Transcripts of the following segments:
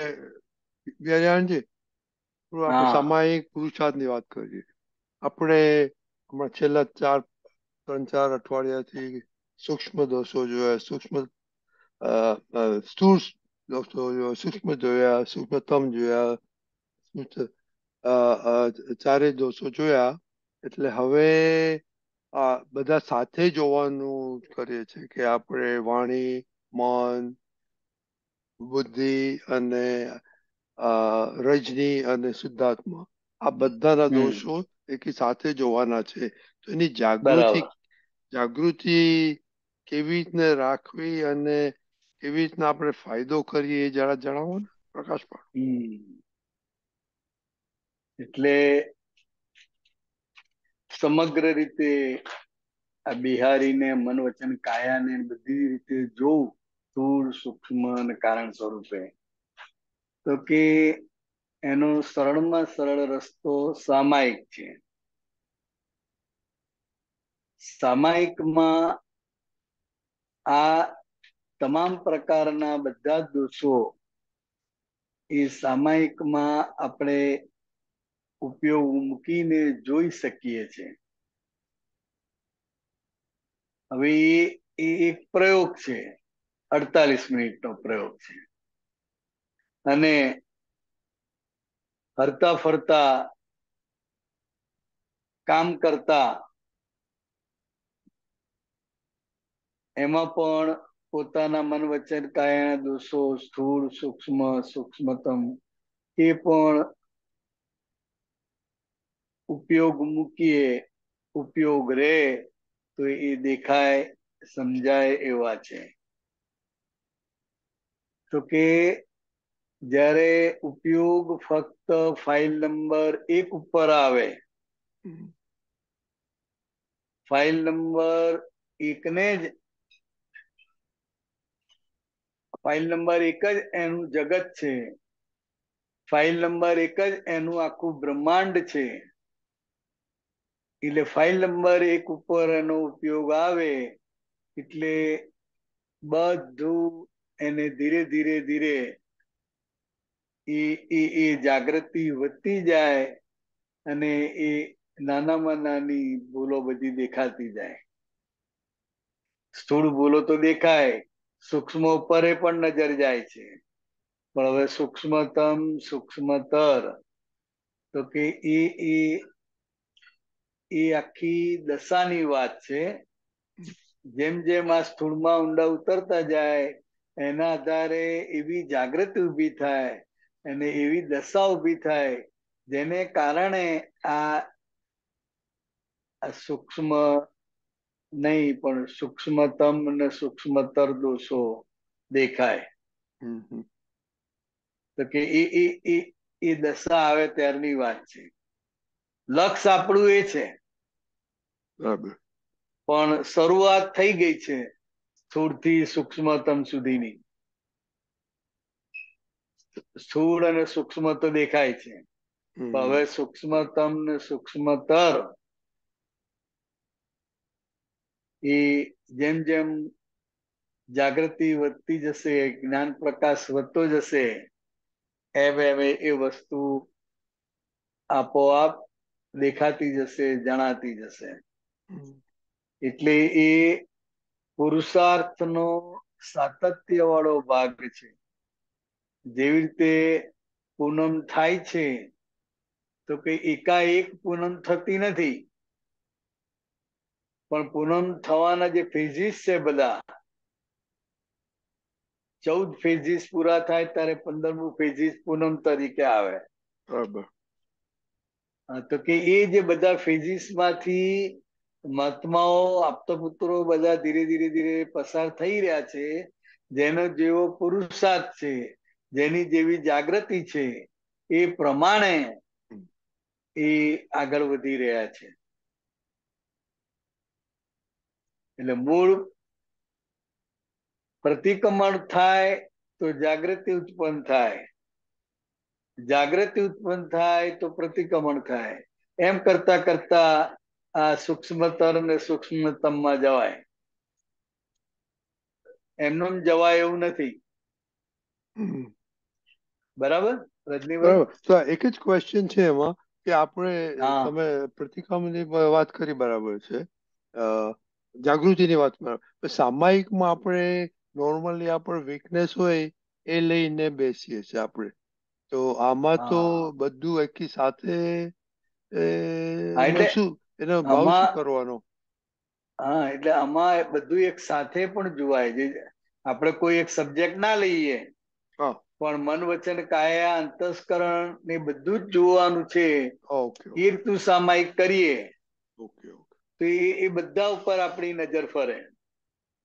વ્યાજાણજી થોડું આપણે સામાયિક પુરુષાર્થની વાત કરીએ આપણે હમણાં છેલ્લા ચાર ત્રણ ચાર અઠવાડિયાથી સૂક્ષ્મ દોષો જોયા સૂક્ષ્મ સ્થૂળ દોષો જોયા સૂક્ષ્મ જોયા સૂક્ષ્મતમ જોયા ચારે દોષો જોયા એટલે હવે આ બધા સાથે જોવાનું કરીએ છે કે આપણે વાણી મન બુદ્ધિ અને રજની અને શુદ્ધાત્મા આ બધાના દોષો એકી સાથે જોવાના છે તો એની જાગૃતિ જાગૃતિ કેવી રીતને રાખવી અને કેવી રીતના આપણે ફાયદો કરીએ જરા જણાવો ને પ્રકાશ એટલે સમગ્ર રીતે આ બિહારીને મન વચન કાયાને બધી રીતે સૂક્ષ્મ અને કારણ સ્વરૂપે તો કે એનો સરળમાં સરળ રસ્તો સામાયિક છે સામાયિકમાં આ તમામ પ્રકારના બધા દોષો એ સામાયિકમાં આપણે ઉપયોગ મૂકીને જોઈ શકીએ છીએ હવે એ એક પ્રયોગ છે અડતાલીસ મિનિટનો પ્રયોગ છે અને હરતા ફરતા કામ કરતા એમાં પણ પોતાના મન વચન કાયા દોષો સ્થૂળ સૂક્ષ્મ સૂક્ષ્મતમ એ પણ ઉપયોગ મૂકીએ ઉપયોગ રહે તો એ દેખાય સમજાય એવા છે તો કે જ્યારે ઉપયોગ ફક્ત ફાઇલ નંબર એક ઉપર આવે ફાઇલ નંબર એકને જ ફાઇલ નંબર એક જ એનું જગત છે ફાઇલ નંબર એક જ એનું આખું બ્રહ્માંડ છે એટલે ફાઇલ નંબર એક ઉપર એનો ઉપયોગ આવે એટલે બધું એને ધીરે ધીરે ધીરે એ જાગૃતિ વધતી જાય અને એ નાનામાં નાની ભૂલો બધી દેખાતી જાય સ્થૂળ ભૂલો તો દેખાય સૂક્ષ્મ ઉપર પણ નજર જાય છે પણ હવે સૂક્ષ્મતમ સૂક્ષ્મતર તો કે એ એ એ આખી દશાની વાત છે જેમ જેમ આ સ્થૂળમાં ઊંડા ઉતરતા જાય એના આધારે એવી જાગૃતિ ઊભી થાય અને એવી દશા ઊભી થાય જેને કારણે આ સૂક્ષ્મ નહીં પણ સૂક્ષ્મતમ અને સૂક્ષ્મતર દોષો દેખાય તો કે એ એ એ દશા આવે ત્યારની વાત છે લક્ષ આપણું એ છે બરાબર પણ શરૂઆત થઈ ગઈ છે સ્થૂળથી સૂક્ષ્મતમ સુધીની સ્થૂળ અને સૂક્ષ્મ તો દેખાય છે હવે સૂક્ષ્મતમ ને સૂક્ષ્મતર એ જેમ જેમ જાગૃતિ વધતી જશે જ્ઞાન પ્રકાશ વધતો જશે એમ એમ એ વસ્તુ આપોઆપ દેખાતી જશે જણાતી જશે એટલે એ પુરુષાર્થનો સાતત્ય વાળો ભાગ છે જેવી રીતે પૂનમ થાય છે તો કે એકાએક પૂનમ થતી નથી પણ પૂનમ થવાના જે ફેઝિસ છે બધા ચૌદ ફેઝિસ પૂરા થાય ત્યારે પંદરમું ફેઝિસ પૂનમ તરીકે આવે બરાબર તો કે એ જે બધા ફેઝિસ માંથી મહાત્માઓ આપતા બધા ધીરે ધીરે ધીરે પસાર થઈ રહ્યા છે જેનો જેવો પુરુષાર્થ છે જેની જેવી જાગૃતિ છે એ પ્રમાણે એ આગળ વધી રહ્યા છે એટલે મૂળ પ્રતિક્રમણ થાય તો જાગૃતિ ઉત્પન્ન થાય જાગૃતિ ઉત્પન્ન થાય તો પ્રતિક્રમણ થાય એમ કરતા કરતા આ સૂક્ષ્મતર ને માં જવાય એમનું જવાય એવું નથી બરાબર રજનીભાઈ એક જ ક્વેશ્ચન છે એમાં કે આપણે તમે પ્રતિકામની વાત કરી બરાબર છે જાગૃતિની વાત બરાબર સામાયિકમાં આપણે નોર્મલી આપણે વીકનેસ હોય એ લઈને બેસીએ છીએ આપણે તો આમાં તો બધું એકી સાથે શું એનો ભાવ શું કરવાનો હા એટલે આમાં બધું એક સાથે પણ જોવાય છે આપણે કોઈ એક સબ્જેક્ટ ના લઈએ પણ મન વચન કાયા અંતસ્કરણ ને બધું જ જોવાનું છે કીર્તુ સામાયિક કરીએ તો એ એ બધા ઉપર આપણી નજર ફરે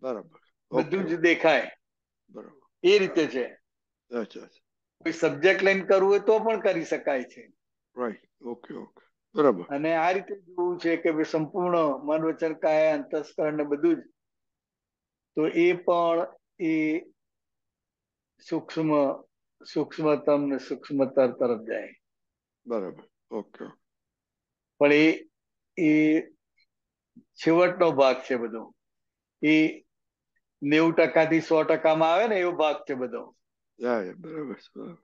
બરાબર બધું જ દેખાય બરાબર એ રીતે છે કોઈ સબ્જેક્ટ લઈને કરવું હોય તો પણ કરી શકાય છે રાઈટ ઓકે ઓકે બરાબર અને આ રીતે જોવું છે કે ભાઈ સંપૂર્ણ મન વચન કાયા અંતસ્કરણ ને બધું જ તો એ પણ એ સૂક્ષ્મ સૂક્ષ્મતમ ને સૂક્ષ્મતર તરફ જાય બરાબર ઓકે પણ એ એ છેવટનો ભાગ છે બધો એ નેવું ટકાથી સો ટકામાં આવે ને એવો ભાગ છે બધો બરાબર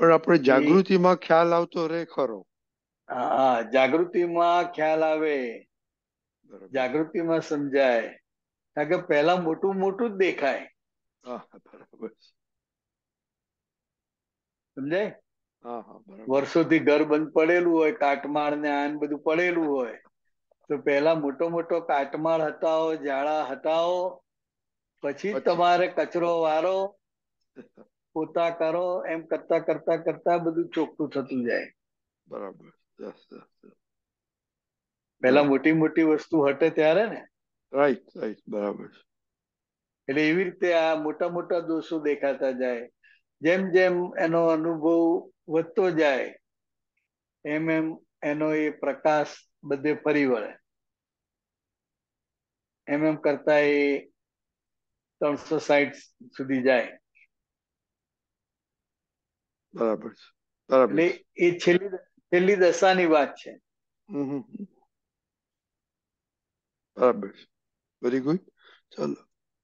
પણ આપણે જાગૃતિમાં ખ્યાલ આવતો રહે ખરો હા જાગૃતિમાં ખ્યાલ આવે જાગૃતિમાં સમજાય કારણ કે પહેલા મોટું મોટું જ દેખાય સમજાય વર્ષોથી ઘર બંધ પડેલું હોય કાટમાળ ને આન બધું પડેલું હોય તો પહેલા મોટો મોટો કાટમાળ હટાવો ઝાડા હટાવો પછી તમારે કચરો વારો પોતા કરો એમ કરતા કરતા કરતા બધું ચોખ્ખું થતું જાય બરાબર પેલા મોટી મોટી વસ્તુ હટે ત્યારે ને રાઈટ રાઈટ બરાબર એટલે એવી રીતે આ મોટા મોટા દોષો દેખાતા જાય જેમ જેમ એનો અનુભવ વધતો જાય એમ એમ એનો એ પ્રકાશ બધે ફરી વળે એમ એમ કરતા એ ત્રણસો સાઈઠ સુધી જાય બરાબર છે બરાબર એ છેલ્લી છેલ્લી દશાની વાત છે બરાબર છે વેરી ગુડ ચાલો